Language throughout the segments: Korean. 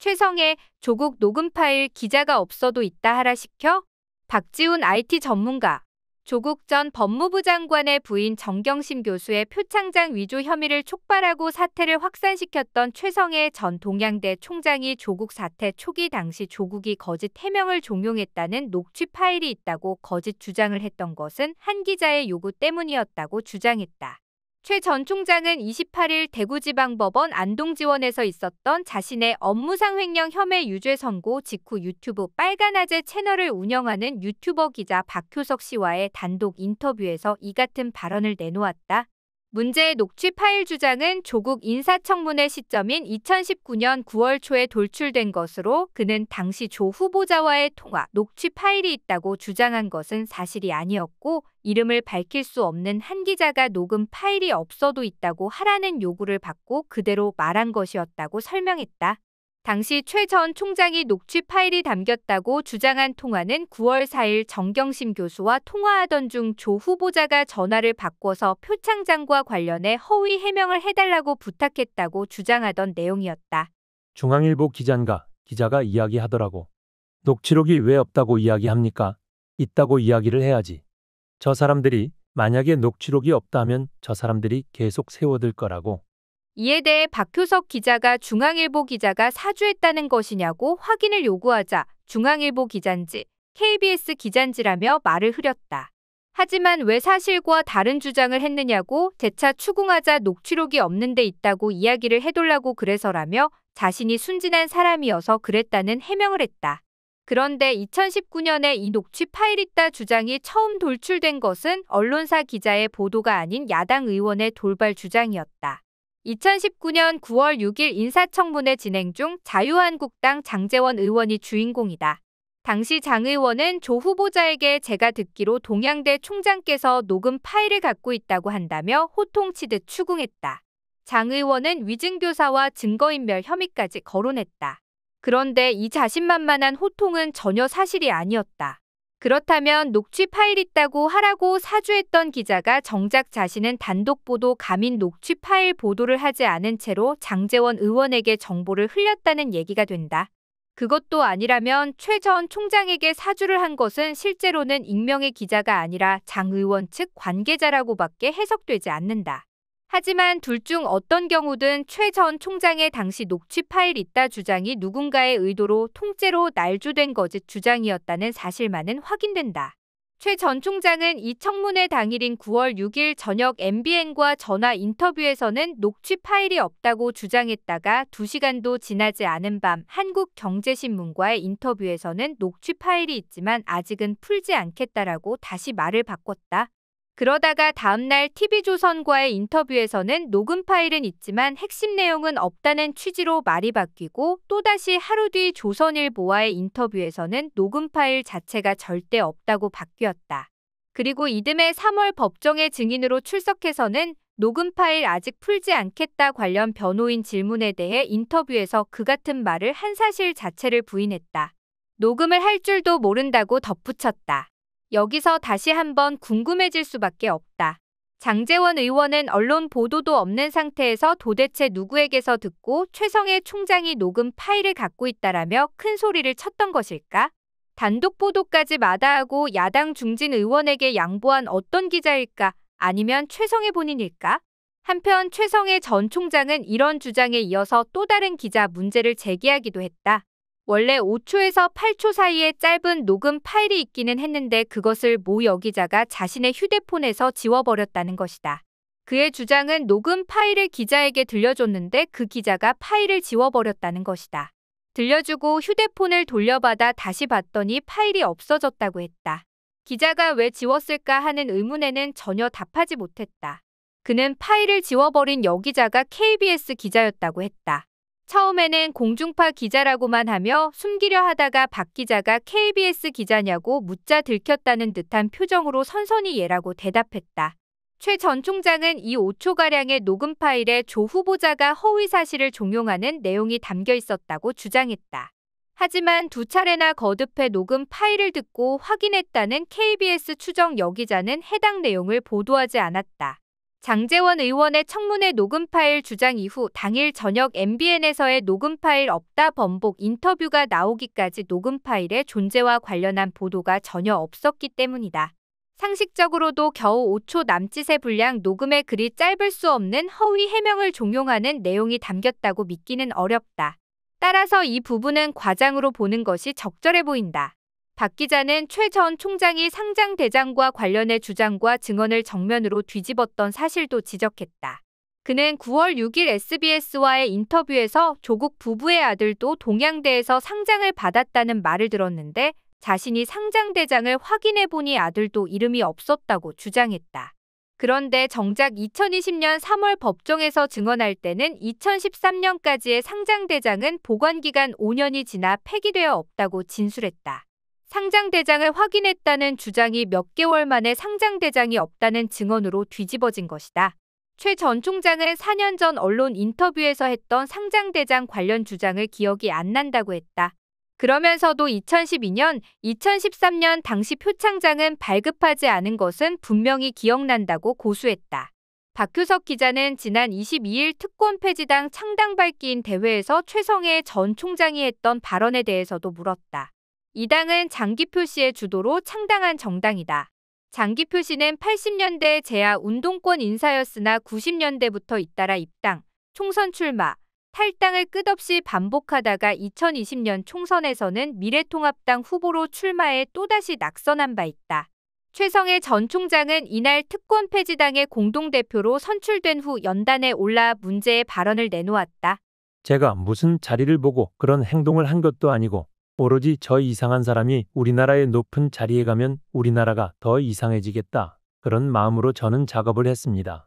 최성의 조국 녹음 파일 기자가 없어도 있다 하라 시켜 박지훈 IT 전문가 조국 전 법무부 장관의 부인 정경심 교수의 표창장 위조 혐의를 촉발하고 사태를 확산시켰던 최성해 전 동양대 총장이 조국 사태 초기 당시 조국이 거짓 해명을 종용했다는 녹취 파일이 있다고 거짓 주장을 했던 것은 한 기자의 요구 때문이었다고 주장했다. 최전 총장은 28일 대구지방법원 안동지원에서 있었던 자신의 업무상 횡령 혐의 유죄 선고 직후 유튜브 빨간아재 채널을 운영하는 유튜버 기자 박효석 씨와의 단독 인터뷰에서 이 같은 발언을 내놓았다. 문제의 녹취 파일 주장은 조국 인사청문회 시점인 2019년 9월 초에 돌출된 것으로 그는 당시 조 후보자와의 통화 녹취 파일이 있다고 주장한 것은 사실이 아니었고 이름을 밝힐 수 없는 한 기자가 녹음 파일이 없어도 있다고 하라는 요구를 받고 그대로 말한 것이었다고 설명했다. 당시 최 전 총장이 녹취 파일이 담겼다고 주장한 통화는 9월 4일 정경심 교수와 통화하던 중 조 후보자가 전화를 바꿔서 표창장과 관련해 허위 해명을 해달라고 부탁했다고 주장하던 내용이었다. 중앙일보 기자인가 기자가 이야기하더라고. 녹취록이 왜 없다고 이야기합니까? 있다고 이야기를 해야지. 저 사람들이 만약에 녹취록이 없다면 저 사람들이 계속 세워들 거라고. 이에 대해 박효석 기자가 중앙일보 기자가 사주했다는 것이냐고 확인을 요구하자 중앙일보 기잔지, KBS 기잔지라며 말을 흐렸다. 하지만 왜 사실과 다른 주장을 했느냐고 재차 추궁하자 녹취록이 없는데 있다고 이야기를 해돌라고 그래서라며 자신이 순진한 사람이어서 그랬다는 해명을 했다. 그런데 2019년에 이 녹취 파일 있다 주장이 처음 돌출된 것은 언론사 기자의 보도가 아닌 야당 의원의 돌발 주장이었다. 2019년 9월 6일 인사청문회 진행 중 자유한국당 장재원 의원이 주인공이다. 당시 장 의원은 조 후보자에게 제가 듣기로 동양대 총장께서 녹음 파일을 갖고 있다고 한다며 호통치듯 추궁했다. 장 의원은 위증교사와 증거인멸 혐의까지 거론했다. 그런데 이 자신만만한 호통은 전혀 사실이 아니었다. 그렇다면 녹취 파일 있다고 하라고 사주했던 기자가 정작 자신은 단독 보도 가민 녹취 파일 보도를 하지 않은 채로 장재원 의원에게 정보를 흘렸다는 얘기가 된다. 그것도 아니라면 최 전 총장에게 사주를 한 것은 실제로는 익명의 기자가 아니라 장 의원 측 관계자라고밖에 해석되지 않는다. 하지만 둘 중 어떤 경우든 최 전 총장의 당시 녹취 파일 있다 주장이 누군가의 의도로 통째로 날조된 거짓 주장이었다는 사실만은 확인된다. 최전 총장은 이 청문회 당일인 9월 6일 저녁 MBN과 전화 인터뷰에서는 녹취 파일이 없다고 주장했다가 2시간도 지나지 않은 밤 한국경제신문과의 인터뷰에서는 녹취 파일이 있지만 아직은 풀지 않겠다라고 다시 말을 바꿨다. 그러다가 다음날 TV조선과의 인터뷰에서는 녹음 파일은 있지만 핵심 내용은 없다는 취지로 말이 바뀌고 또다시 하루 뒤 조선일보와의 인터뷰에서는 녹음 파일 자체가 절대 없다고 바뀌었다. 그리고 이듬해 3월 법정의 증인으로 출석해서는 녹음 파일 아직 풀지 않겠다 관련 변호인 질문에 대해 인터뷰에서 그 같은 말을 한 사실 자체를 부인했다. 녹음을 할 줄도 모른다고 덧붙였다. 여기서 다시 한번 궁금해질 수밖에 없다. 장재원 의원은 언론 보도도 없는 상태에서 도대체 누구에게서 듣고 최성해 총장이 녹음 파일을 갖고 있다라며 큰 소리를 쳤던 것일까? 단독 보도까지 마다하고 야당 중진 의원에게 양보한 어떤 기자일까? 아니면 최성해 본인일까? 한편 최성해 전 총장은 이런 주장에 이어서 또 다른 기자 문제를 제기하기도 했다. 원래 5초에서 8초 사이에 짧은 녹음 파일이 있기는 했는데 그것을 모 여기자가 자신의 휴대폰에서 지워버렸다는 것이다. 그의 주장은 녹음 파일을 기자에게 들려줬는데 그 기자가 파일을 지워버렸다는 것이다. 들려주고 휴대폰을 돌려받아 다시 봤더니 파일이 없어졌다고 했다. 기자가 왜 지웠을까 하는 의문에는 전혀 답하지 못했다. 그는 파일을 지워버린 여기자가 KBS 기자였다고 했다. 처음에는 공중파 기자라고만 하며 숨기려 하다가 박 기자가 KBS 기자냐고 묻자 들켰다는 듯한 표정으로 선선히 예라고 대답했다. 최 전 총장은 이 5초가량의 녹음 파일에 조 후보자가 허위 사실을 종용하는 내용이 담겨 있었다고 주장했다. 하지만 두 차례나 거듭해 녹음 파일을 듣고 확인했다는 KBS 추정 여기자는 해당 내용을 보도하지 않았다. 장재원 의원의 청문회 녹음 파일 주장 이후 당일 저녁 MBN에서의 녹음 파일 없다 번복 인터뷰가 나오기까지 녹음 파일의 존재와 관련한 보도가 전혀 없었기 때문이다. 상식적으로도 겨우 5초 남짓의 분량 녹음에 그리 짧을 수 없는 허위 해명을 종용하는 내용이 담겼다고 믿기는 어렵다. 따라서 이 부분은 과장으로 보는 것이 적절해 보인다. 박 기자는 최 전 총장이 상장 대장과 관련해 주장과 증언을 정면으로 뒤집었던 사실도 지적했다. 그는 9월 6일 SBS와의 인터뷰에서 조국 부부의 아들도 동양대에서 상장을 받았다는 말을 들었는데 자신이 상장 대장을 확인해 보니 아들도 이름이 없었다고 주장했다. 그런데 정작 2020년 3월 법정에서 증언할 때는 2013년까지의 상장 대장은 보관 기간 5년이 지나 폐기되어 없다고 진술했다. 상장대장을 확인했다는 주장이 몇 개월 만에 상장대장이 없다는 증언으로 뒤집어진 것이다. 최 전 총장은 4년 전 언론 인터뷰에서 했던 상장대장 관련 주장을 기억이 안 난다고 했다. 그러면서도 2012년, 2013년 당시 표창장은 발급하지 않은 것은 분명히 기억난다고 고수했다. 박효석 기자는 지난 22일 특권 폐지당 창당 발기인 대회에서 최성애전 총장이 했던 발언에 대해서도 물었다. 이 당은 장기표 씨의 주도로 창당한 정당이다. 장기표 씨는 80년대 재야 운동권 인사였으나 90년대부터 잇따라 입당, 총선 출마, 탈당을 끝없이 반복하다가 2020년 총선에서는 미래통합당 후보로 출마해 또다시 낙선한 바 있다. 최성애 전 총장은 이날 특권 폐지당의 공동대표로 선출된 후 연단에 올라 문제의 발언을 내놓았다. 제가 무슨 자리를 보고 그런 행동을 한 것도 아니고 오로지 저 이상한 사람이 우리나라의 높은 자리에 가면 우리나라가 더 이상해지겠다. 그런 마음으로 저는 작업을 했습니다.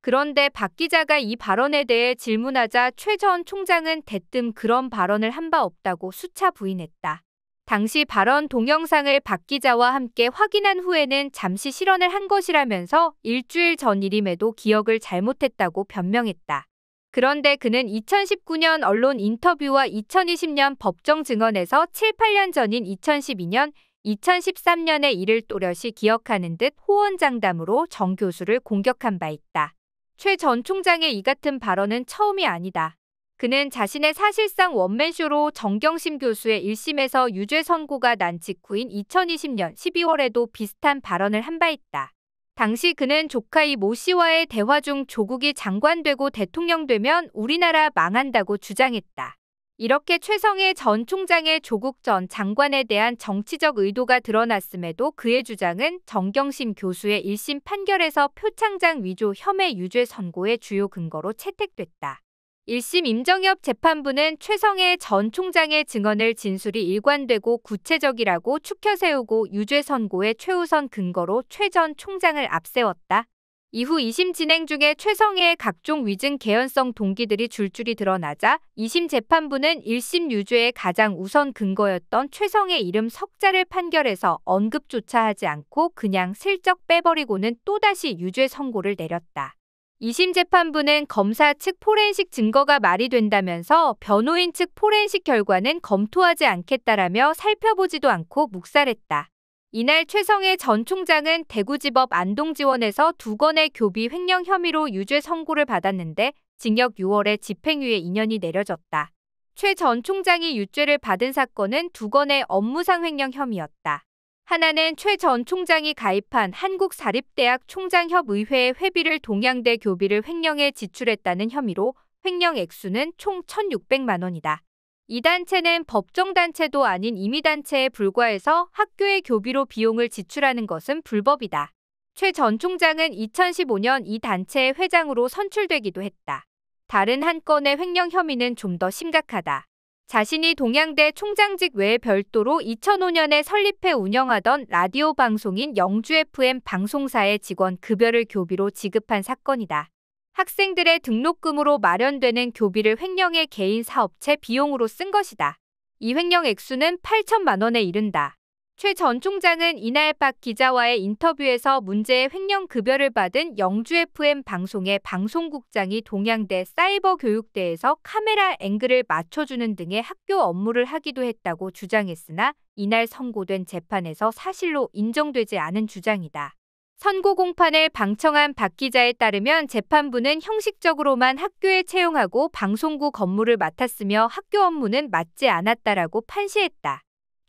그런데 박 기자가 이 발언에 대해 질문하자 최 전 총장은 대뜸 그런 발언을 한 바 없다고 수차 부인했다. 당시 발언 동영상을 박 기자와 함께 확인한 후에는 잠시 실언을 한 것이라면서 일주일 전 일임에도 기억을 잘못했다고 변명했다. 그런데 그는 2019년 언론 인터뷰와 2020년 법정 증언에서 7, 8년 전인 2012년, 2013년의 일을 또렷이 기억하는 듯 호언장담으로 정 교수를 공격한 바 있다. 최 전 총장의 이 같은 발언은 처음이 아니다. 그는 자신의 사실상 원맨쇼로 정경심 교수의 1심에서 유죄 선고가 난 직후인 2020년 12월에도 비슷한 발언을 한 바 있다. 당시 그는 조카이 모 씨와의 대화 중 조국이 장관되고 대통령되면 우리나라 망한다고 주장했다. 이렇게 최성해 전 총장의 조국 전 장관에 대한 정치적 의도가 드러났음에도 그의 주장은 정경심 교수의 1심 판결에서 표창장 위조 혐의 유죄 선고의 주요 근거로 채택됐다. 1심 임정엽 재판부는 최성해 전 총장의 증언을 진술이 일관되고 구체적이라고 축혀세우고 유죄 선고의 최우선 근거로 최 전 총장을 앞세웠다. 이후 2심 진행 중에 최성해의 각종 위증 개연성 동기들이 줄줄이 드러나자 2심 재판부는 1심 유죄의 가장 우선 근거였던 최성해 이름 석자를 판결해서 언급조차 하지 않고 그냥 슬쩍 빼버리고는 또다시 유죄 선고를 내렸다. 2심 재판부는 검사 측 포렌식 증거가 말이 된다면서 변호인 측 포렌식 결과는 검토하지 않겠다라며 살펴보지도 않고 묵살했다. 이날 최성의전 총장은 대구지법 안동지원에서 두 건의 교비 횡령 혐의로 유죄 선고를 받았는데 징역 6월에 집행유예 2년이 내려졌다. 최 전 총장이 유죄를 받은 사건은 두 건의 업무상 횡령 혐의였다. 하나는 최 전 총장이 가입한 한국사립대학 총장협의회의 회비를 동양대 교비를 횡령에 지출했다는 혐의로 횡령 액수는 총 1,600만 원이다. 이 단체는 법정단체도 아닌 임의단체에 불과해서 학교의 교비로 비용을 지출하는 것은 불법이다. 최 전 총장은 2015년 이 단체의 회장으로 선출되기도 했다. 다른 한 건의 횡령 혐의는 좀 더 심각하다. 자신이 동양대 총장직 외에 별도로 2005년에 설립해 운영하던 라디오 방송인 영주FM 방송사의 직원 급여를 교비로 지급한 사건이다. 학생들의 등록금으로 마련되는 교비를 횡령의 개인 사업체 비용으로 쓴 것이다. 이 횡령 액수는 8천만 원에 이른다. 최전 총장은 이날 박 기자와의 인터뷰에서 문제의 횡령급여를 받은 영주FM 방송의 방송국장이 동양대 사이버 교육대에서 카메라 앵글을 맞춰주는 등의 학교 업무를 하기도 했다고 주장했으나 이날 선고된 재판에서 사실로 인정되지 않은 주장이다. 선고 공판을 방청한 박 기자에 따르면 재판부는 형식적으로만 학교에 채용하고 방송국 업무를 맡았으며 학교 업무는 맞지 않았다라고 판시했다.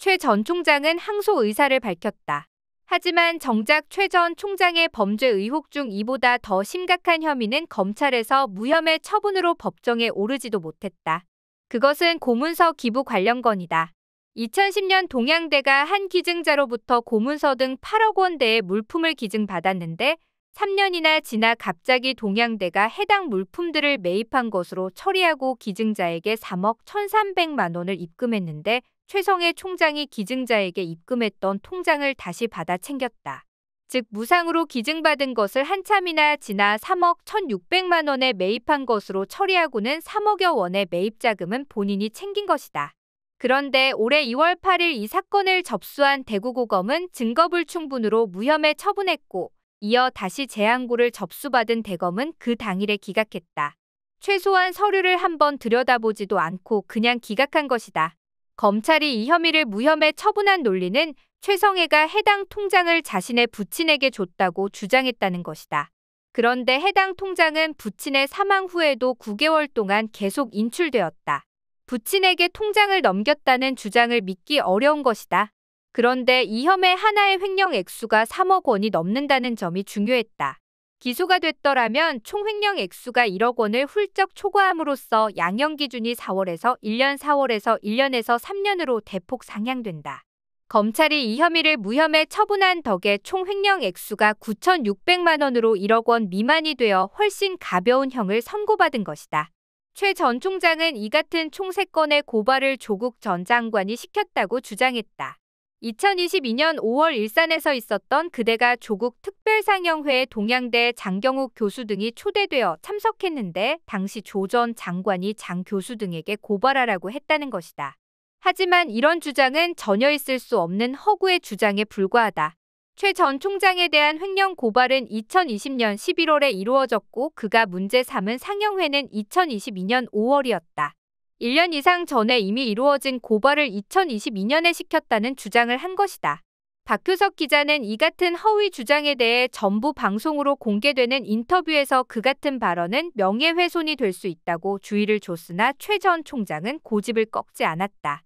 최전 총장은 항소 의사를 밝혔다. 하지만 정작 최 전 총장의 범죄 의혹 중 이보다 더 심각한 혐의는 검찰에서 무혐의 처분으로 법정에 오르지도 못했다. 그것은 고문서 기부 관련 건이다. 2010년 동양대가 한 기증자로부터 고문서 등 8억 원대의 물품을 기증받았는데 3년이나 지나 갑자기 동양대가 해당 물품들을 매입한 것으로 처리하고 기증자에게 3억 1,300만 원을 입금했는데 최성해 총장이 기증자에게 입금했던 통장을 다시 받아 챙겼다. 즉 무상으로 기증받은 것을 한참이나 지나 3억 1,600만 원에 매입한 것으로 처리하고는 3억여 원의 매입자금은 본인이 챙긴 것이다. 그런데 올해 2월 8일 이 사건을 접수한 대구고검은 증거불충분으로 무혐의 처분했고 이어 다시 재항고를 접수받은 대검은 그 당일에 기각했다. 최소한 서류를 한번 들여다보지도 않고 그냥 기각한 것이다. 검찰이 이 혐의를 무혐의 처분한 논리는 최성애가 해당 통장을 자신의 부친에게 줬다고 주장했다는 것이다. 그런데 해당 통장은 부친의 사망 후에도 9개월 동안 계속 인출되었다. 부친에게 통장을 넘겼다는 주장을 믿기 어려운 것이다. 그런데 이 혐의 하나의 횡령 액수가 3억 원이 넘는다는 점이 중요했다. 기소가 됐더라면 총횡령 액수가 1억 원을 훌쩍 초과함으로써 양형 기준이 4월에서 1년 4월에서 1년에서 3년으로 대폭 상향된다. 검찰이 이 혐의를 무혐의 처분한 덕에 총횡령 액수가 9,600만 원으로 1억 원 미만이 되어 훨씬 가벼운 형을 선고받은 것이다. 최 전 총장은 이 같은 총세건의 고발을 조국 전 장관이 시켰다고 주장했다. 2022년 5월 일산에서 있었던 그대가 조국 특별상영회에 동양대 장경욱 교수 등이 초대되어 참석했는데 당시 조 전 장관이 장 교수 등에게 고발하라고 했다는 것이다. 하지만 이런 주장은 전혀 있을 수 없는 허구의 주장에 불과하다. 최 전 총장에 대한 횡령 고발은 2020년 11월에 이루어졌고 그가 문제 삼은 상영회는 2022년 5월이었다. 1년 이상 전에 이미 이루어진 고발을 2022년에 시켰다는 주장을 한 것이다. 박효석 기자는 이 같은 허위 주장에 대해 전부 방송으로 공개되는 인터뷰에서 그 같은 발언은 명예훼손이 될 수 있다고 주의를 줬으나 최전 총장은 고집을 꺾지 않았다.